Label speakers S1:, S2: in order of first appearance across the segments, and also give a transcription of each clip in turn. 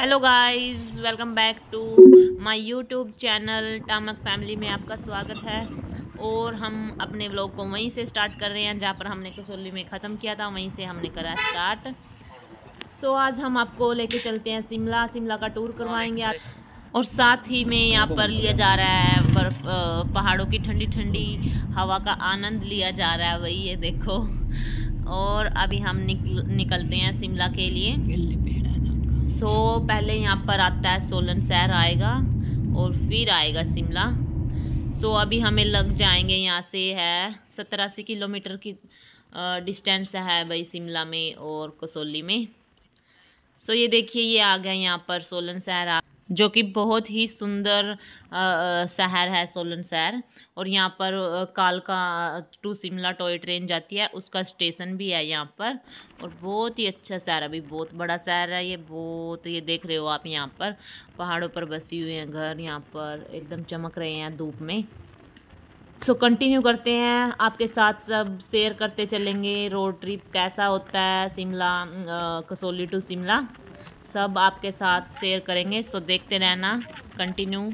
S1: hello guys welcome back to my YouTube channel टामक family में आपका स्वागत है और हम अपने व्लॉग को वहीं से स्टार्ट कर रहे हैं जहाँ पर हमने कसोली में ख़त्म किया था वहीं से हमने करा स्टार्ट सो so, आज हम आपको लेके चलते हैं शिमला शिमला का टूर करवाएंगे आप और साथ ही में यहाँ पर लिया जा रहा है बर्फ पहाड़ों की ठंडी ठंडी हवा का आनंद लिया जा रहा है वही ये देखो और अभी हम निकल निकलते हैं शिमला के लिए सो so, पहले यहाँ पर आता है सोलन शहर आएगा और फिर आएगा शिमला सो so, अभी हमें लग जाएंगे यहाँ से है सतरासी किलोमीटर की डिस्टेंस है भाई शिमला में और कसौली में सो so, ये देखिए ये आ गया यहाँ पर सोलन शहर आ जो कि बहुत ही सुंदर शहर है सोलन शहर और यहाँ पर कालका टू शिमला टॉय ट्रेन जाती है उसका स्टेशन भी है यहाँ पर और बहुत ही अच्छा शहर अभी बहुत बड़ा शहर है ये बहुत ये देख रहे हो आप यहाँ पर पहाड़ों पर बसी हुई हैं घर यहाँ पर एकदम चमक रहे हैं धूप में सो so, कंटिन्यू करते हैं आपके साथ सब शेयर करते चलेंगे रोड ट्रिप कैसा होता है शिमला कसोली टू शिमला सब आपके साथ शेयर करेंगे सो देखते रहना कंटिन्यू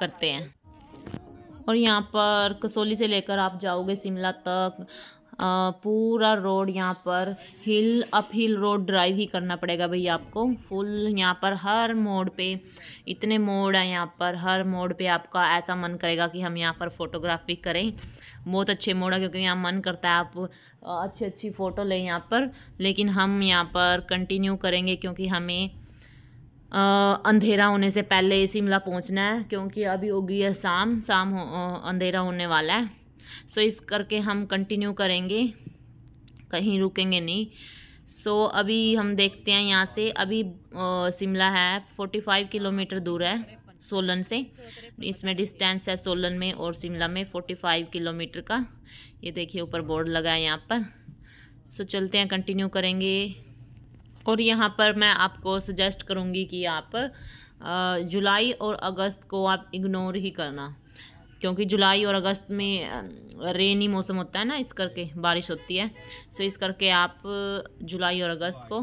S1: करते हैं और यहाँ पर कसोली से लेकर आप जाओगे शिमला तक आ, पूरा रोड यहाँ पर hill up hill road drive ही करना पड़ेगा भैया आपको फुल यहाँ पर हर मोड़ पे इतने मोड़ हैं यहाँ पर हर मोड़ पे आपका ऐसा मन करेगा कि हम यहाँ पर फोटोग्राफी करें बहुत अच्छे मोड़ है क्योंकि यहाँ मन करता है आप अच्छी अच्छी फ़ोटो लें यहाँ पर लेकिन हम यहाँ पर कंटिन्यू करेंगे क्योंकि हमें आ, अंधेरा होने से पहले शिमला पहुँचना है क्योंकि अभी होगी है शाम शाम हो, अंधेरा होने वाला है सो इस करके हम कंटिन्यू करेंगे कहीं रुकेंगे नहीं सो अभी हम देखते हैं यहाँ से अभी शिमला है फोर्टी फाइव किलोमीटर दूर है सोलन से तो इसमें डिस्टेंस है सोलन में और शिमला में फोर्टी फाइव किलोमीटर का ये देखिए ऊपर बोर्ड लगा है यहाँ पर सो चलते हैं कंटिन्यू करेंगे और यहाँ पर मैं आपको सजेस्ट करूँगी कि आप जुलाई और अगस्त को आप इग्नोर ही करना क्योंकि जुलाई और अगस्त में रेनी मौसम होता है ना इस करके बारिश होती है सो इस करके आप जुलाई और अगस्त को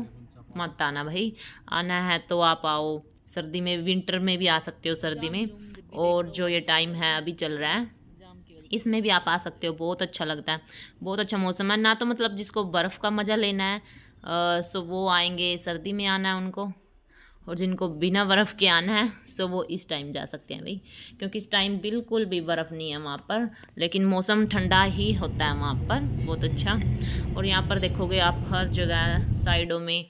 S1: मत आना भाई आना है तो आप आओ सर्दी में विंटर में भी आ सकते हो सर्दी में और जो ये टाइम है अभी चल रहा है इसमें भी आप आ सकते हो बहुत अच्छा लगता है बहुत अच्छा मौसम है ना तो मतलब जिसको बर्फ़ का मज़ा लेना है आ, सो वो आएंगे सर्दी में आना है उनको और जिनको बिना बर्फ़ के आना है सो वो इस टाइम जा सकते हैं भाई क्योंकि इस टाइम बिल्कुल भी बर्फ़ नहीं है वहाँ पर लेकिन मौसम ठंडा ही होता है वहाँ पर बहुत अच्छा और यहाँ पर देखोगे आप हर जगह साइडों में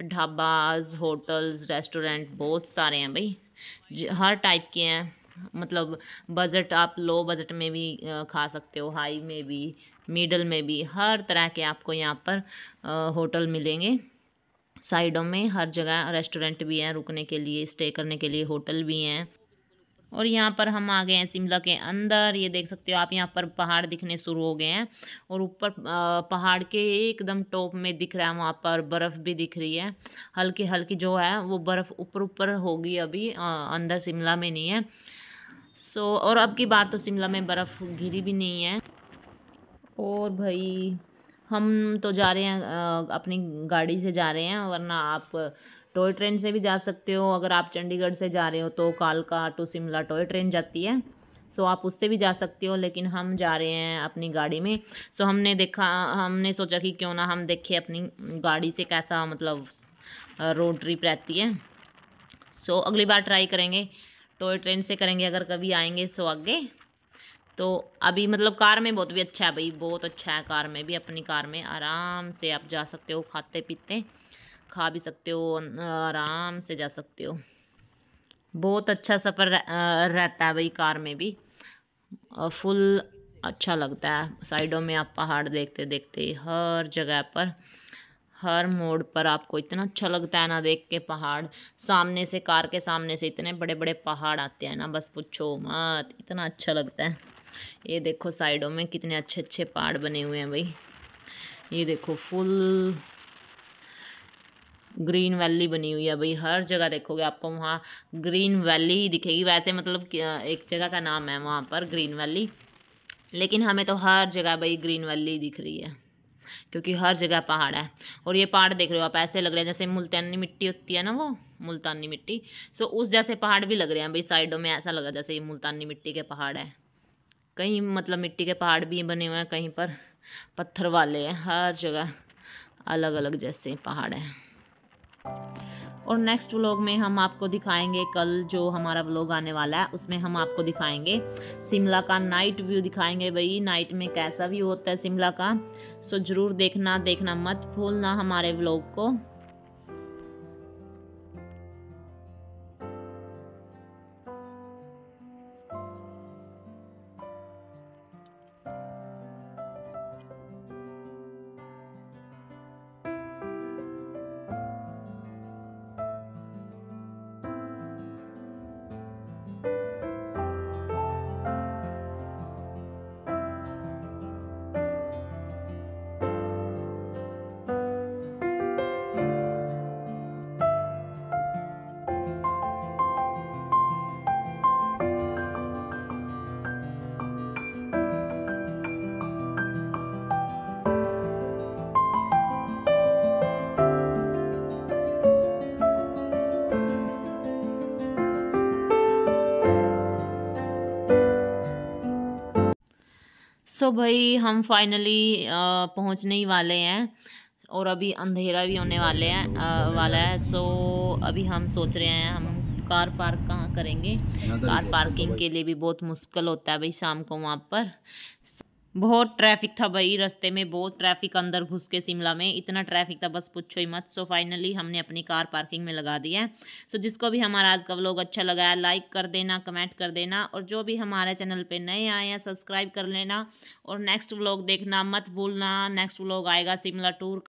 S1: ढाबाज होटल्स रेस्टोरेंट बहुत सारे हैं भाई हर टाइप के हैं मतलब बजट आप लो बजट में भी खा सकते हो हाई में भी मिडल में भी हर तरह के आपको यहाँ पर होटल मिलेंगे साइडों में हर जगह रेस्टोरेंट भी हैं रुकने के लिए स्टे करने के लिए होटल भी हैं और यहाँ पर हम आ गए हैं शिमला के अंदर ये देख सकते हो आप यहाँ पर पहाड़ दिखने शुरू हो गए हैं और ऊपर पहाड़ के एकदम टॉप में दिख रहा है वहाँ पर बर्फ़ भी दिख रही है हल्की हल्की जो है वो बर्फ़ ऊपर ऊपर होगी अभी अंदर शिमला में नहीं है सो और अब की बार तो शिमला में बर्फ़ घिरी भी नहीं है और भाई हम तो जा रहे हैं अपनी गाड़ी से जा रहे हैं वरना आप टॉय ट्रेन से भी जा सकते हो अगर आप चंडीगढ़ से जा रहे हो तो कालका टू शिमला टॉय ट्रेन जाती है सो आप उससे भी जा सकते हो लेकिन हम जा रहे हैं अपनी गाड़ी में सो हमने देखा हमने सोचा कि क्यों ना हम देखें अपनी गाड़ी से कैसा मतलब रोड ट्रिप रहती है सो अगली बार ट्राई करेंगे टॉय ट्रेन से करेंगे अगर कभी आएंगे सो तो आगे तो अभी मतलब कार में बहुत भी अच्छा है भाई बहुत अच्छा है कार में भी अपनी कार में आराम से आप जा सकते हो खाते पीते खा भी सकते हो आराम से जा सकते हो बहुत अच्छा सफ़र रहता है भाई कार में भी फुल अच्छा लगता है साइडों में आप पहाड़ देखते देखते हर जगह पर हर मोड़ पर आपको इतना अच्छा लगता है ना देख के पहाड़ सामने से कार के सामने से इतने बड़े बड़े पहाड़ आते हैं ना बस पूछो मत इतना अच्छा लगता है ये देखो साइडों में कितने अच्छे अच्छे पहाड़ बने हुए हैं भाई ये देखो फुल ग्रीन वैली बनी हुई है भाई हर जगह देखोगे आपको वहाँ ग्रीन वैली ही दिखेगी वैसे मतलब एक जगह का नाम है वहाँ पर ग्रीन वैली लेकिन हमें तो हर जगह भाई ग्रीन वैली दिख रही है क्योंकि हर जगह पहाड़ है और ये पहाड़ देख रहे हो आप ऐसे लग रहे हैं जैसे मुल्तानी मिट्टी होती है ना वो मुल्तानी मिट्टी सो उस जैसे पहाड़ भी लग रहे हैं भाई साइडों में ऐसा लग रहा है जैसे ये मुल्तानी मिट्टी के पहाड़ है कहीं मतलब मिट्टी के पहाड़ भी बने हुए हैं कहीं पर पत्थर वाले हैं हर जगह अलग अलग जैसे पहाड़ हैं और नेक्स्ट व्लॉग में हम आपको दिखाएंगे कल जो हमारा व्लॉग आने वाला है उसमें हम आपको दिखाएंगे शिमला का नाइट व्यू दिखाएंगे भाई नाइट में कैसा व्यू होता है शिमला का सो ज़रूर देखना देखना मत भूलना हमारे व्लॉग को सो so भाई हम फाइनली पहुंचने ही वाले हैं और अभी अंधेरा भी होने वाले हैं वाला है सो so, अभी हम सोच रहे हैं हम कार पार्क कहाँ करेंगे तो कार पार्किंग के लिए भी बहुत मुश्किल होता है भाई शाम को वहाँ पर बहुत ट्रैफिक था भाई रास्ते में बहुत ट्रैफिक अंदर घुस के शिमला में इतना ट्रैफिक था बस पूछो ही मत सो फाइनली हमने अपनी कार पार्किंग में लगा दी है सो जिसको भी हमारा आज का व्लॉग अच्छा लगा है लाइक कर देना कमेंट कर देना और जो भी हमारे चैनल पे नए आए हैं सब्सक्राइब कर लेना और नेक्स्ट व्लॉग देखना मत भूलना नेक्स्ट व्लॉग आएगा शिमला टूर